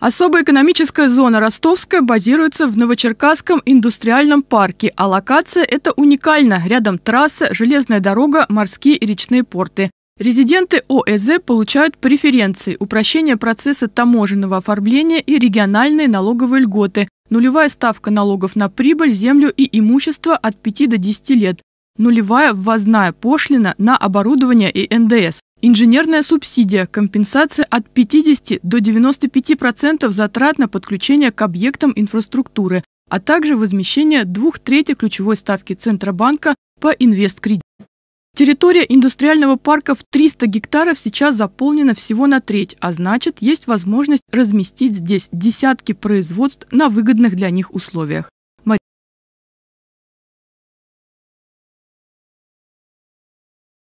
Особая экономическая зона Ростовская базируется в Новочеркасском индустриальном парке, а локация это уникальна. Рядом трасса, железная дорога, морские и речные порты. Резиденты ОЭЗ получают преференции, упрощение процесса таможенного оформления и региональные налоговые льготы, нулевая ставка налогов на прибыль, землю и имущество от 5 до 10 лет, нулевая ввозная пошлина на оборудование и НДС. Инженерная субсидия – компенсация от 50 до 95% затрат на подключение к объектам инфраструктуры, а также возмещение двух трети ключевой ставки Центробанка по инвесткредиту. Территория индустриального парка в 300 гектаров сейчас заполнена всего на треть, а значит, есть возможность разместить здесь десятки производств на выгодных для них условиях.